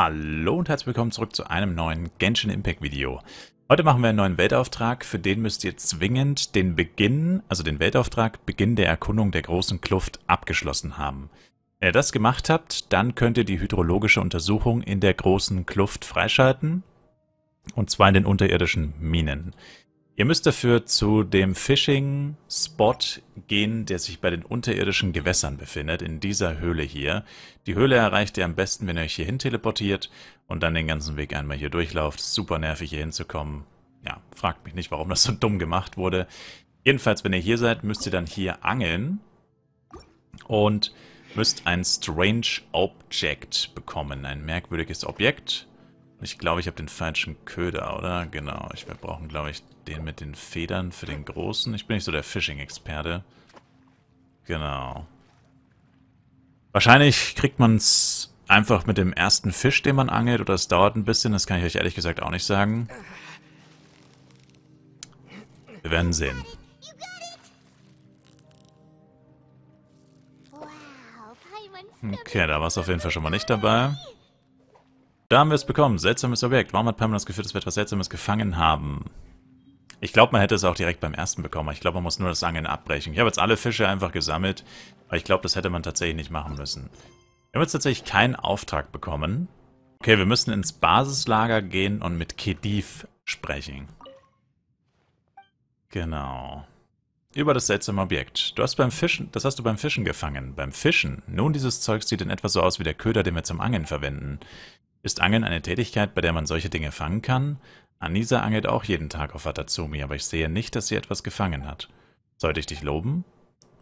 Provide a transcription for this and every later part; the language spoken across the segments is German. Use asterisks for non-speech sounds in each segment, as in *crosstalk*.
Hallo und herzlich willkommen zurück zu einem neuen Genshin Impact Video. Heute machen wir einen neuen Weltauftrag, für den müsst ihr zwingend den Beginn, also den Weltauftrag, Beginn der Erkundung der großen Kluft abgeschlossen haben. Wenn ihr das gemacht habt, dann könnt ihr die hydrologische Untersuchung in der großen Kluft freischalten, und zwar in den unterirdischen Minen. Ihr müsst dafür zu dem Fishing-Spot gehen, der sich bei den unterirdischen Gewässern befindet, in dieser Höhle hier. Die Höhle erreicht ihr am besten, wenn ihr euch hierhin teleportiert und dann den ganzen Weg einmal hier durchlauft. Super nervig hier hinzukommen. Ja, fragt mich nicht, warum das so dumm gemacht wurde. Jedenfalls, wenn ihr hier seid, müsst ihr dann hier angeln und müsst ein Strange Object bekommen. Ein merkwürdiges Objekt. Ich glaube, ich habe den falschen Köder, oder? Genau, ich, wir brauchen, glaube ich, den mit den Federn für den Großen. Ich bin nicht so der Fishing-Experte. Genau. Wahrscheinlich kriegt man es einfach mit dem ersten Fisch, den man angelt, oder es dauert ein bisschen. Das kann ich euch ehrlich gesagt auch nicht sagen. Wir werden sehen. Okay, da war es auf jeden Fall schon mal nicht dabei. Da haben wir es bekommen. Seltsames Objekt. Warum hat Pamela das Gefühl, dass wir etwas Seltsames gefangen haben? Ich glaube, man hätte es auch direkt beim ersten bekommen. Ich glaube, man muss nur das Angeln abbrechen. Ich habe jetzt alle Fische einfach gesammelt, Aber ich glaube, das hätte man tatsächlich nicht machen müssen. Wir haben jetzt tatsächlich keinen Auftrag bekommen. Okay, wir müssen ins Basislager gehen und mit Kedif sprechen. Genau. Über das seltsame Objekt. Du hast beim Fischen, das hast du beim Fischen gefangen. Beim Fischen. Nun, dieses Zeug sieht in etwa so aus wie der Köder, den wir zum Angeln verwenden. Ist Angeln eine Tätigkeit, bei der man solche Dinge fangen kann? Anisa angelt auch jeden Tag auf Watatsumi, aber ich sehe nicht, dass sie etwas gefangen hat. Sollte ich dich loben?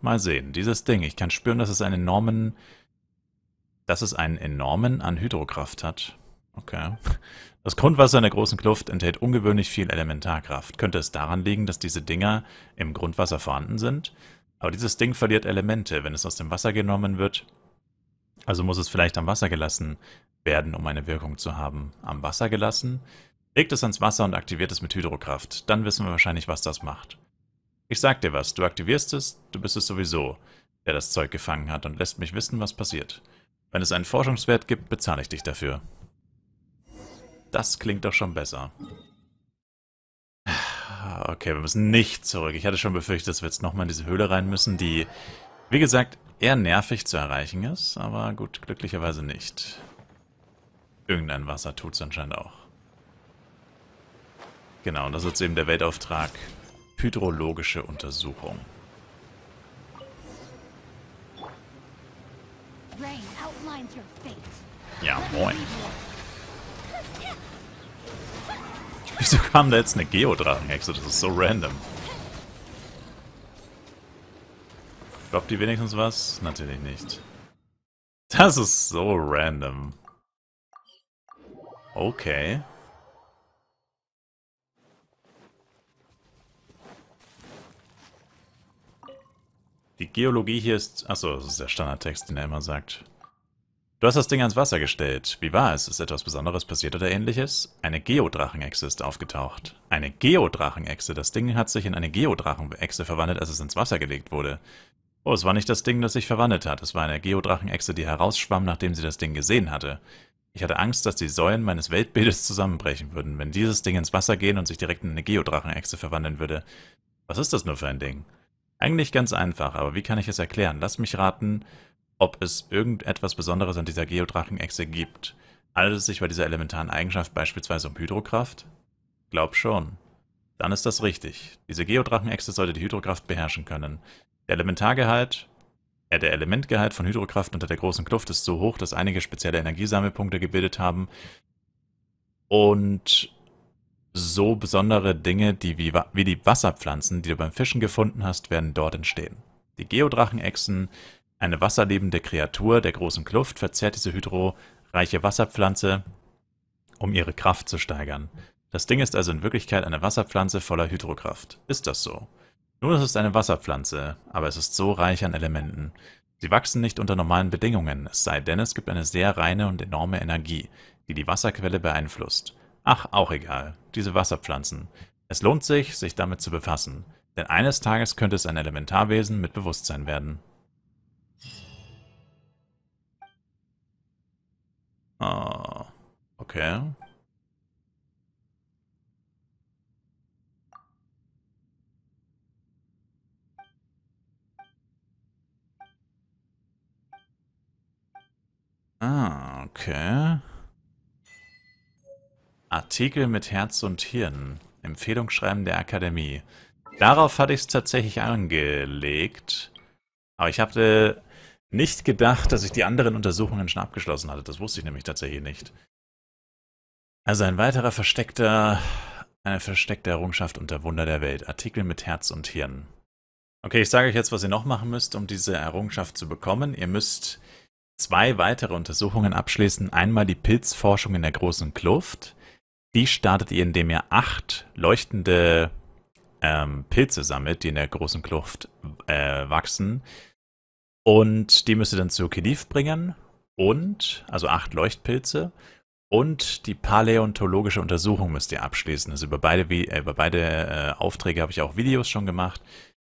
Mal sehen, dieses Ding, ich kann spüren, dass es einen enormen... dass es einen enormen an Hydrokraft hat. Okay. Das Grundwasser in der großen Kluft enthält ungewöhnlich viel Elementarkraft. Könnte es daran liegen, dass diese Dinger im Grundwasser vorhanden sind? Aber dieses Ding verliert Elemente. Wenn es aus dem Wasser genommen wird, also muss es vielleicht am Wasser gelassen werden, um eine Wirkung zu haben. Am Wasser gelassen? Legt es ans Wasser und aktiviert es mit Hydrokraft. Dann wissen wir wahrscheinlich, was das macht. Ich sag dir was, du aktivierst es, du bist es sowieso, der das Zeug gefangen hat und lässt mich wissen, was passiert. Wenn es einen Forschungswert gibt, bezahle ich dich dafür. Das klingt doch schon besser. *sighs* Okay, wir müssen nicht zurück. Ich hatte schon befürchtet, dass wir jetzt nochmal in diese Höhle rein müssen, die, wie gesagt, eher nervig zu erreichen ist, aber gut, glücklicherweise nicht. Irgendein Wasser tut es anscheinend auch. Genau, und das ist jetzt eben der Weltauftrag Hydrologische Untersuchung. Ja, moin. Wieso kam da jetzt eine Geodrachenhexe? Das ist so random. Droppt die wenigstens was? Natürlich nicht. Das ist so random. Okay. Die Geologie hier ist... Achso, das ist der Standardtext, den er immer sagt. Du hast das Ding ans Wasser gestellt. Wie war es? Ist etwas Besonderes passiert oder ähnliches? Eine Geodrachenechse ist aufgetaucht. Eine Geodrachenechse. Das Ding hat sich in eine Geodrachenechse verwandelt, als es ins Wasser gelegt wurde. Oh, es war nicht das Ding, das sich verwandelt hat. Es war eine Geodrachenechse, die herausschwamm, nachdem sie das Ding gesehen hatte. Ich hatte Angst, dass die Säulen meines Weltbildes zusammenbrechen würden, wenn dieses Ding ins Wasser gehen und sich direkt in eine Geodrachenechse verwandeln würde. Was ist das nur für ein Ding? Eigentlich ganz einfach, aber wie kann ich es erklären? Lass mich raten, ob es irgendetwas Besonderes an dieser Geodrachenechse gibt. Handelt es sich bei dieser elementaren Eigenschaft beispielsweise um Hydrokraft? Glaub schon. Dann ist das richtig. Diese Geodrachenechse sollte die Hydrokraft beherrschen können. Der Elementargehalt, äh, der Elementgehalt von Hydrokraft unter der großen Kluft ist so hoch, dass einige spezielle Energiesammelpunkte gebildet haben. Und so besondere Dinge, die wie, wie die Wasserpflanzen, die du beim Fischen gefunden hast, werden dort entstehen. Die Geodrachenechsen, eine wasserlebende Kreatur der großen Kluft, verzehrt diese hydroreiche Wasserpflanze, um ihre Kraft zu steigern. Das Ding ist also in Wirklichkeit eine Wasserpflanze voller Hydrokraft. Ist das so? Nun ist es eine Wasserpflanze, aber es ist so reich an Elementen. Sie wachsen nicht unter normalen Bedingungen, es sei denn, es gibt eine sehr reine und enorme Energie, die die Wasserquelle beeinflusst. Ach, auch egal, diese Wasserpflanzen. Es lohnt sich, sich damit zu befassen, denn eines Tages könnte es ein Elementarwesen mit Bewusstsein werden. Ah, okay. Okay. Artikel mit Herz und Hirn. Empfehlungsschreiben der Akademie. Darauf hatte ich es tatsächlich angelegt. Aber ich hatte nicht gedacht, dass ich die anderen Untersuchungen schon abgeschlossen hatte. Das wusste ich nämlich tatsächlich nicht. Also ein weiterer versteckter, eine versteckte Errungenschaft unter Wunder der Welt. Artikel mit Herz und Hirn. Okay, ich sage euch jetzt, was ihr noch machen müsst, um diese Errungenschaft zu bekommen. Ihr müsst zwei weitere Untersuchungen abschließen. Einmal die Pilzforschung in der großen Kluft. Die startet ihr, indem ihr acht leuchtende ähm, Pilze sammelt, die in der großen Kluft äh, wachsen. Und die müsst ihr dann zu Kelif bringen. Und, also acht Leuchtpilze. Und die paläontologische Untersuchung müsst ihr abschließen. Also über beide, äh, über beide äh, Aufträge habe ich auch Videos schon gemacht,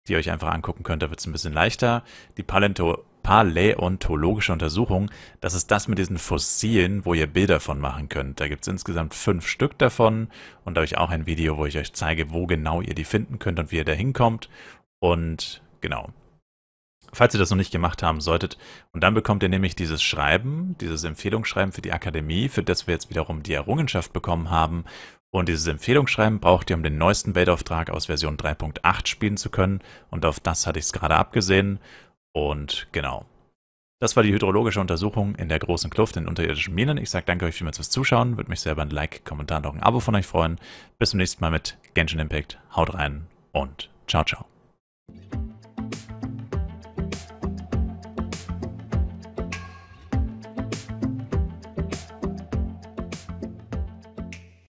die ihr euch einfach angucken könnt. Da wird es ein bisschen leichter. Die Paläonto paläontologische Untersuchungen. Das ist das mit diesen Fossilien, wo ihr Bilder von machen könnt. Da gibt es insgesamt fünf Stück davon und da habe ich auch ein Video, wo ich euch zeige, wo genau ihr die finden könnt und wie ihr da hinkommt. Und genau. Falls ihr das noch nicht gemacht haben solltet. Und dann bekommt ihr nämlich dieses Schreiben, dieses Empfehlungsschreiben für die Akademie, für das wir jetzt wiederum die Errungenschaft bekommen haben. Und dieses Empfehlungsschreiben braucht ihr, um den neuesten Weltauftrag aus Version 3.8 spielen zu können. Und auf das hatte ich es gerade abgesehen. Und genau. Das war die hydrologische Untersuchung in der großen Kluft in unterirdischen Minen. Ich sage danke euch vielmals fürs Zuschauen. Würde mich sehr über ein Like, Kommentar und auch ein Abo von euch freuen. Bis zum nächsten Mal mit Genshin Impact. Haut rein und ciao, ciao.